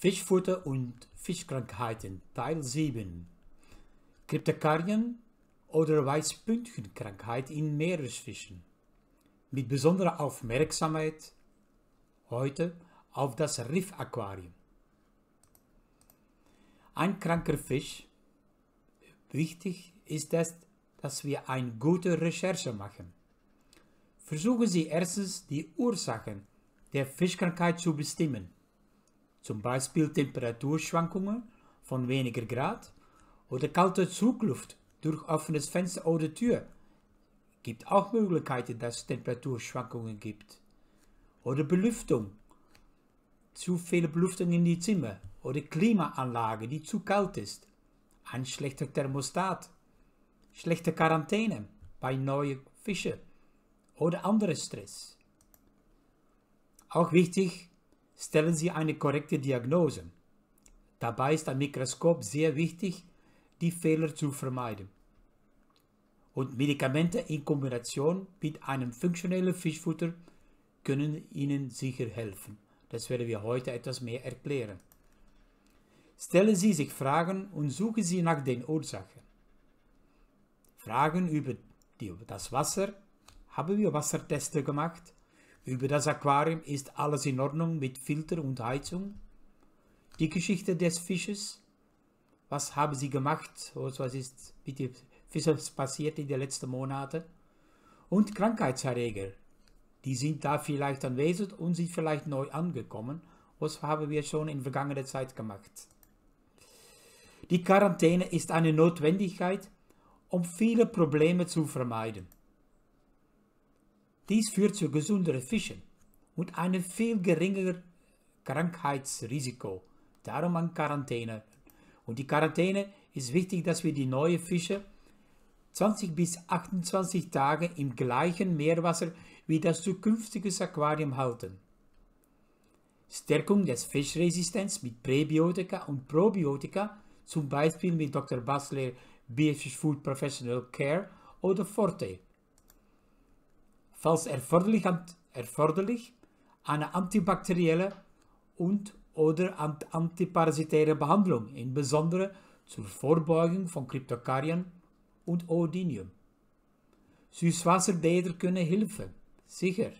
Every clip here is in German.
Fischfutter und Fischkrankheiten Teil 7 Kryptokarien oder Weißpünktchenkrankheit in Meeresfischen mit besonderer Aufmerksamkeit heute auf das Riffaquarium. Ein kranker Fisch. Wichtig ist es, dass wir eine gute Recherche machen. Versuchen Sie erstens die Ursachen der Fischkrankheit zu bestimmen zum Beispiel Temperaturschwankungen von weniger Grad oder kalte Zugluft durch offenes Fenster oder Tür. Gibt auch Möglichkeiten, dass es Temperaturschwankungen gibt. Oder Belüftung. Zu viele Belüftung in die Zimmer. Oder Klimaanlage, die zu kalt ist. Ein schlechter Thermostat. Schlechte Quarantäne bei neuen Fischen. Oder andere Stress. Auch wichtig, stellen Sie eine korrekte Diagnose. Dabei ist ein Mikroskop sehr wichtig, die Fehler zu vermeiden. Und Medikamente in Kombination mit einem funktionellen Fischfutter können Ihnen sicher helfen. Das werden wir heute etwas mehr erklären. Stellen Sie sich Fragen und suchen Sie nach den Ursachen. Fragen über das Wasser. Haben wir Wasserteste gemacht? Über das Aquarium ist alles in Ordnung mit Filter und Heizung. Die Geschichte des Fisches. Was haben Sie gemacht? Was ist mit den Fischen passiert in den letzten Monaten? Und Krankheitserreger. Die sind da vielleicht anwesend und sind vielleicht neu angekommen. Was haben wir schon in vergangener Zeit gemacht? Die Quarantäne ist eine Notwendigkeit, um viele Probleme zu vermeiden. Dies führt zu gesünderen Fischen und einem viel geringeren Krankheitsrisiko. Darum an Quarantäne. Und die Quarantäne ist wichtig, dass wir die neuen Fische 20 bis 28 Tage im gleichen Meerwasser wie das zukünftige Aquarium halten. Stärkung des Fischresistenz mit Präbiotika und Probiotika, zum Beispiel mit Dr. Basler BFF Food Professional Care oder Forte falls erforderlich, erforderlich eine antibakterielle und oder antiparasitäre Behandlung, insbesondere zur Vorbeugung von Kryptokarien und Oodinium. Süßwasserbäder können helfen, sicher.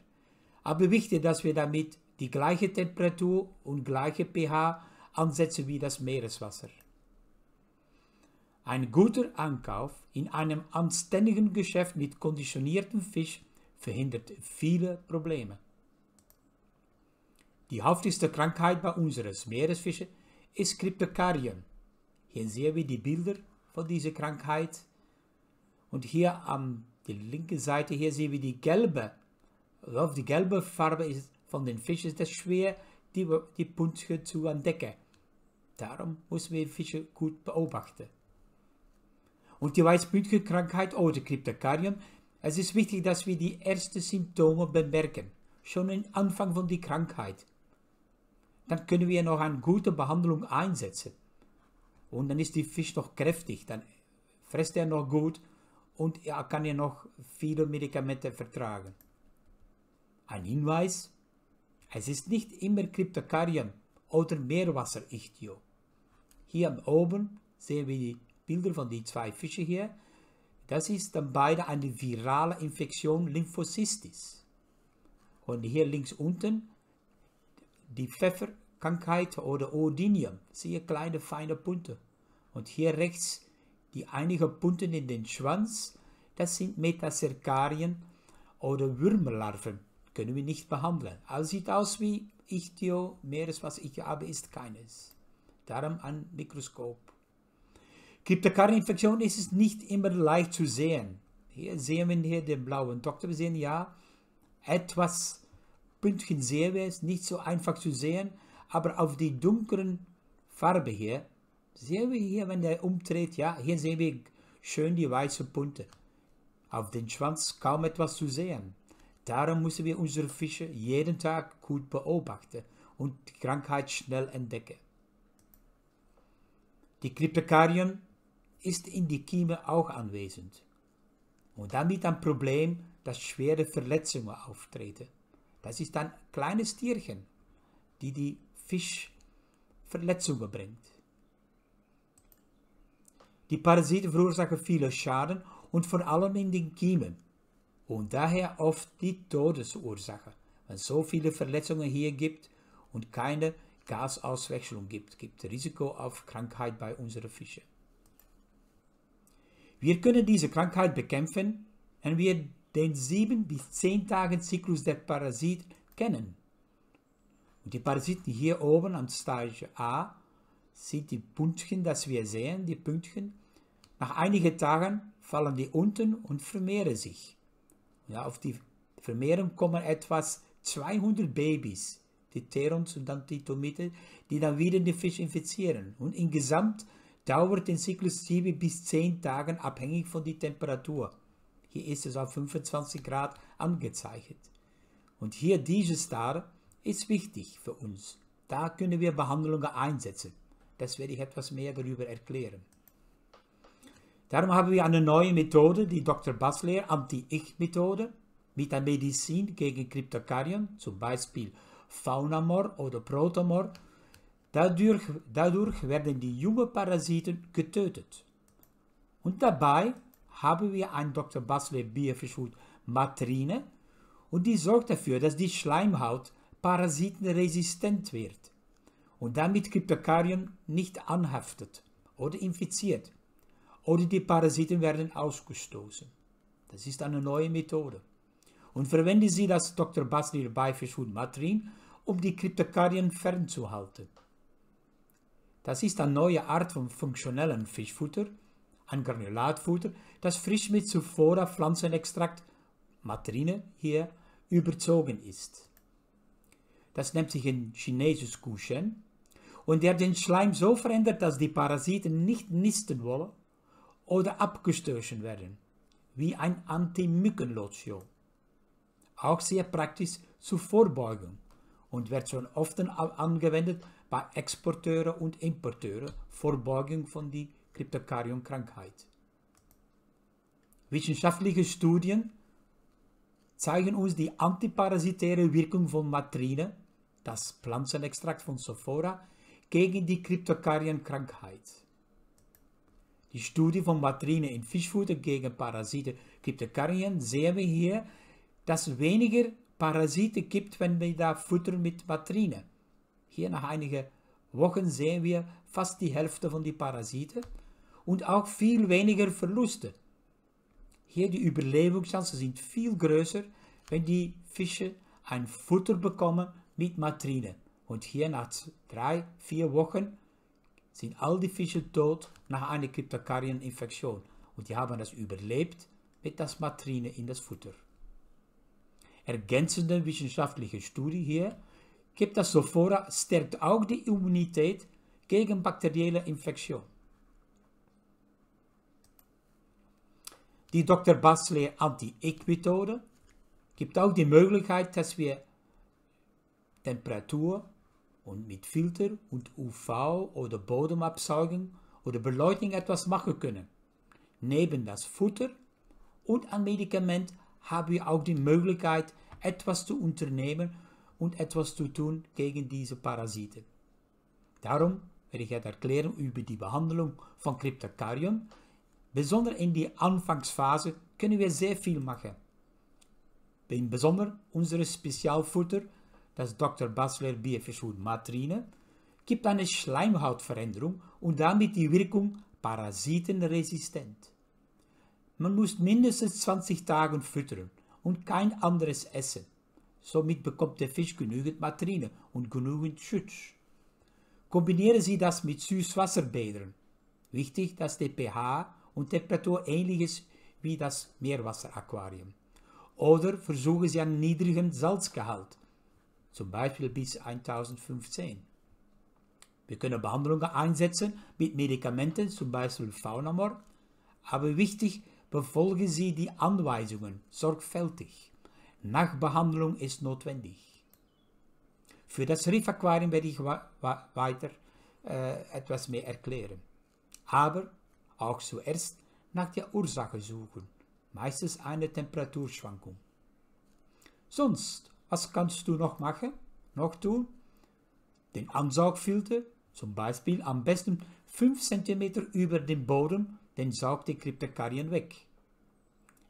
Aber wichtig, dass wir damit die gleiche Temperatur und gleiche pH ansetzen wie das Meereswasser. Ein guter Ankauf in einem anständigen Geschäft mit konditionierten Fisch verhindert viele Probleme. Die häufigste Krankheit bei unseren Meeresfischen ist Kryptokarien. Hier sehen wir die Bilder von dieser Krankheit. Und hier an der linken Seite hier sehen wir die gelbe, die gelbe Farbe ist von den Fischen das schwer, die, die Punzchen zu entdecken. Darum muss man Fische gut beobachten. Und die Weißbündchenkrankheit oder Kryptokarien es ist wichtig, dass wir die ersten Symptome bemerken, schon am Anfang von der Krankheit. Dann können wir noch eine gute Behandlung einsetzen. Und dann ist die Fisch noch kräftig, dann frisst er noch gut und er kann ja noch viele Medikamente vertragen. Ein Hinweis, es ist nicht immer Cryptocarium oder Meerwasserichtio. Hier oben sehen wir die Bilder von den zwei Fischen hier. Das ist dann beide eine virale Infektion Lymphocystis. Und hier links unten die Pfefferkrankheit oder Odinium. Siehe kleine feine Punkte. Und hier rechts die einige Punkte in den Schwanz. Das sind Metacercarien oder Würmerlarven. Können wir nicht behandeln. Also sieht aus wie Meeres, was ich habe, ist keines. Darum ein Mikroskop. Typ der Karreninfektion ist es nicht immer leicht zu sehen. Hier sehen wir hier den blauen Doktor. Wir sehen ja etwas Pünktchen sehen wir es, nicht so einfach zu sehen, aber auf die dunklen Farbe hier sehen wir hier, wenn der umdreht, ja, hier sehen wir schön die weißen Punkte. Auf den Schwanz kaum etwas zu sehen. Darum müssen wir unsere Fische jeden Tag gut beobachten und die Krankheit schnell entdecken. Die Kryptokarien ist in die Kiemen auch anwesend. Und damit ein Problem, dass schwere Verletzungen auftreten. Das ist ein kleines Tierchen, die die Fisch Verletzungen bringt. Die Parasiten verursachen viele Schaden und vor allem in den Kiemen. Und daher oft die Todesursache, wenn es so viele Verletzungen hier gibt und keine Gasauswechslung gibt, gibt Risiko auf Krankheit bei unseren Fischen. Wir können diese Krankheit bekämpfen, wenn wir den 7 bis 10 Tagen Zyklus der Parasiten kennen. Und die Parasiten hier oben am Stage A sind die Pünktchen, das wir sehen, die Pünktchen. Nach einigen Tagen fallen die unten und vermehren sich. Ja, auf die Vermehrung kommen etwas 200 Babys, die Terons und dann die dann wieder den Fisch infizieren. Und insgesamt dauert den Zyklus 7 bis 10 Tagen abhängig von der Temperatur. Hier ist es auf 25 Grad angezeichnet. Und hier dieses Star ist wichtig für uns. Da können wir Behandlungen einsetzen. Das werde ich etwas mehr darüber erklären. Darum haben wir eine neue Methode, die Dr. Basler Anti-Ich-Methode, mit der Medizin gegen Kryptokarien, zum Beispiel Faunamor oder Protomor, Dadurch, dadurch werden die jungen Parasiten getötet. Und dabei haben wir ein Dr. Basler Bierfischhut Matrine und die sorgt dafür, dass die Schleimhaut parasitenresistent wird und damit Kryptokarien nicht anhaftet oder infiziert oder die Parasiten werden ausgestoßen. Das ist eine neue Methode. Und verwenden Sie das Dr. Basler Beifischhut Matrine, um die Kryptokarien fernzuhalten. Das ist eine neue Art von funktionellem Fischfutter, ein Granulatfutter, das frisch mit Sulfura Pflanzenextrakt, Matrine hier, überzogen ist. Das nennt sich in Chinesisch Guschen und der den Schleim so verändert, dass die Parasiten nicht nisten wollen oder abgestoßen werden, wie ein Anti-Mückenlotsio. Auch sehr praktisch zur Vorbeugung und wird schon oft angewendet bei Exporteuren und Importeuren vor Beugung von der Cryptocarium-Krankheit. Wissenschaftliche Studien zeigen uns die antiparasitäre Wirkung von Matrine, das Pflanzenextrakt von Sophora, gegen die Cryptocarien-Krankheit. Die Studie von Matrine in Fischfutter gegen Parasite Kryptokarien sehen wir hier, dass weniger Parasieten gibt, wanneer wir da füttern met Matrine. Hier na eenige Wochen sehen wir vast die helft van die parasieten, und ook veel weniger Verluste. Hier die overlevingschansen sind veel groter wanneer die vissen ein Futter bekommen met Matrine. Und hier na drie, vier Wochen zijn al die vissen dood na een Cryptocarien-Infektion. Und die hebben das overleefd met dat Matrine in das Futter. ergänzenden wissenschaftlichen Studie hier gibt das Sophora stärkt auch die Immunität gegen bakterielle Infektion. Die Dr. Basley Anti-Eck-Methode gibt auch die Möglichkeit, dass wir Temperatur und mit Filter und UV oder Bodenabsaugung oder Beleuchtung etwas machen können. Neben das Futter und an Medikament haben wir auch die Möglichkeit, etwas zu unternehmen und etwas zu tun gegen diese Parasiten. Darum werde ich het erklären über die Behandlung von Cryptocarien. Besonders in die Anfangsphase können wir sehr viel machen. In besonders unsere Spezialfutter, das Dr. Basler Bierverschwund Matrine, gibt eine Schleimhautveränderung und damit die Wirkung parasitenresistent. Man muss mindestens 20 Tage füttern und kein anderes Essen. Somit bekommt der Fisch genügend Matrine und genügend Schutz. Kombinieren Sie das mit Süßwasserbädern. Wichtig, dass der pH und Temperatur ähnlich ist wie das Meerwasseraquarium. Oder versuchen Sie einen niedrigen Salzgehalt, zum Beispiel bis 1015. Wir können Behandlungen einsetzen mit Medikamenten, zum Beispiel Faunamor, aber wichtig, Bevolgen Sie die Anweisungen sorgfältig. Nachbehandlung is notwendig. Für das reef werde ich weiter äh, eh, etwas mehr erklären. Aber auch zuerst nach der Ursache suchen, meistens eine Temperaturschwankung. Sonst, was kannst du noch machen? Noch tun? Den Ansaugfilter zum Beispiel am besten 5 cm über dem Boden denn saugt die Kryptokarien weg.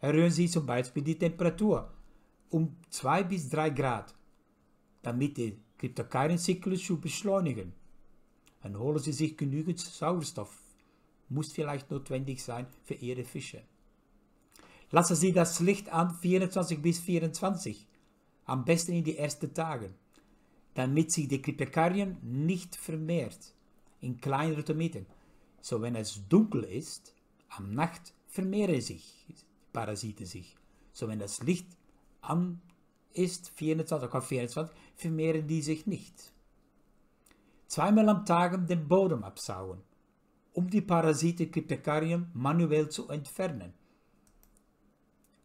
Erhöhen Sie zum Beispiel die Temperatur um 2 bis 3 Grad, damit die Kryptokarienzyklus zu beschleunigen. Dann holen Sie sich genügend Sauerstoff, muss vielleicht notwendig sein für Ihre Fische. Lassen Sie das Licht an 24 bis 24, am besten in die ersten Tagen, damit sich die Kryptokarien nicht vermehrt in kleinere Tometen. So wenn es dunkel ist, am Nacht vermehren sich Parasiten sich. So wenn das Licht an ist, 24 auf 24, vermehren die sich nicht. Zweimal am Tag den Boden absauen, um die Parasiten Kryptokarium manuell zu entfernen.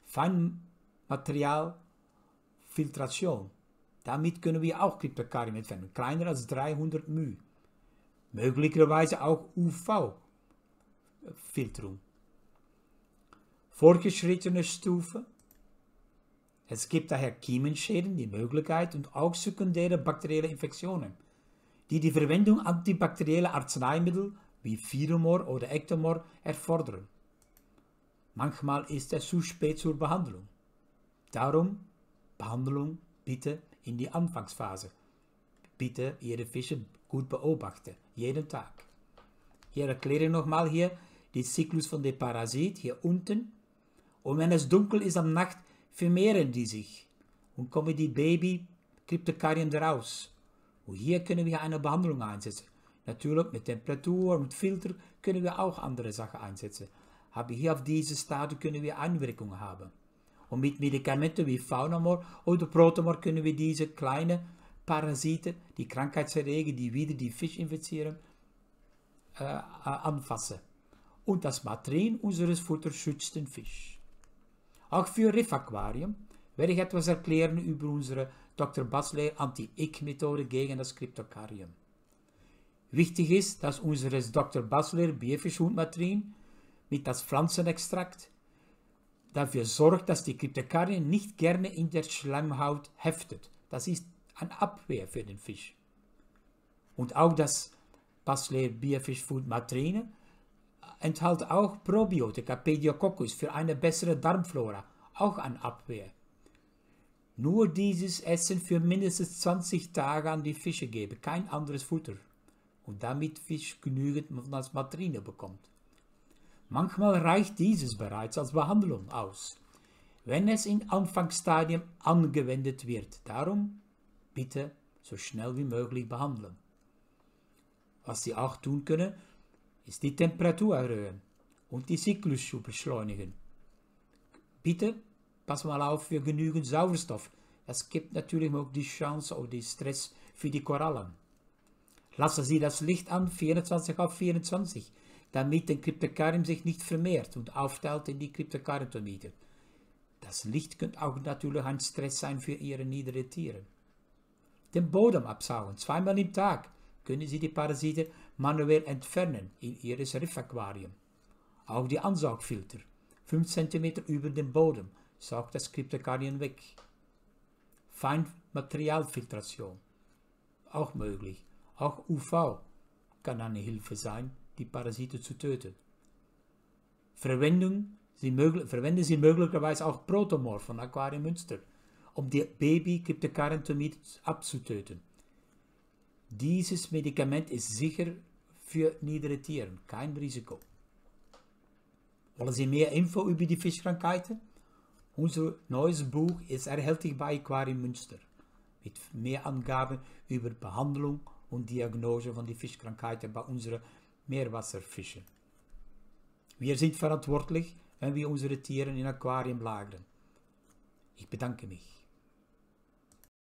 Feinmaterialfiltration. Damit können wir auch Kryptokarium entfernen, kleiner als 300 μ. Möglicherweise auch UV Filterung. Fortgeschrittene Stufe. Es gibt daher Kiemenschäden, die Möglichkeit und auch sekundäre bakterielle Infektionen, die die Verwendung antibakterieller Arzneimittel wie Virumor oder Ectomor erfordern. Manchmal ist es zu spät zur Behandlung. Darum Behandlung bitte in die Anfangsphase. Bitte Ihre Fische gut beobachten, jeden Tag. Hier erkläre ich nochmal hier, die cyclus van de parasiet hier unten. Und wenn es dunkel is aan Nacht, vermehren die zich. und komen die baby cryptocarien eruit? hier können wir eine behandeling aanzetten? Natuurlijk met temperatuur, met Filter kunnen we ook andere Sachen einsetzen. hier op deze Stadien kunnen we aanwerkingen hebben. Und met medicamenten wie Faunamor de Protomor kunnen we deze kleine parasieten, die krankheidserregen, die wieder die vis infizieren, eh, eh, aanvassen. und das Matrin unseres Futters schützt den Fisch. Auch für Riffaquarium werde ich etwas erklären über unsere Dr. Batsley Anti-Ick-Methode gegen das Kryptokarium. Wichtig ist, dass unseres Dr. Basler Bierfisch und mit das Pflanzenextrakt dafür sorgt, dass die Kryptokarien nicht gerne in der Schleimhaut heftet. Das ist eine Abwehr für den Fisch. Und auch das Basler Bierfisch und Matrine enthält auch Probiotika Pediococcus für eine bessere Darmflora, auch an Abwehr. Nur dieses Essen für mindestens 20 Tage an die Fische geben, kein anderes Futter. Und damit Fisch genügend als Matrine bekommt. Manchmal reicht dieses bereits als Behandlung aus, wenn es in Anfangsstadium angewendet wird. Darum bitte so schnell wie möglich behandeln. Was Sie auch tun können, ist die Temperatur erhöhen und die Zyklus zu beschleunigen. Bitte pass mal auf für genügend Sauerstoff. Es gibt natürlich auch die Chance auf die Stress für die Korallen. Lassen Sie das Licht an 24 auf 24, damit der Kryptokarium sich nicht vermehrt und aufteilt in die Kryptokariumtomite. Das Licht könnte auch natürlich ein Stress sein für Ihre niederen Tiere. Den Boden absaugen, zweimal im Tag, können Sie die Parasiten manuell entfernen in ihres Riffaquarium. Auch die Ansaugfilter, 5 cm über dem Boden, saugt das Kryptokarien weg. Feinmaterialfiltration, auch möglich. Auch UV kann eine Hilfe sein, die Parasiten zu töten. Verwendung, sie verwenden Sie möglicherweise auch Protomorph von Aquarium Münster, um die Baby-Kryptokarien abzutöten. Dieses medicament is sicher voor niedere Tieren, kein risico. Wallen ze meer Info over die Fischkrankheiten? Ons neues boek is erhältlich bei Aquarium Münster met meer Angaben over behandeling en Diagnose van die Fischkrankheiten bij onze Meerwasserfischen. Wir zijn verantwoordelijk en wir onze tieren in Aquarium lagern. Ik bedanke mich.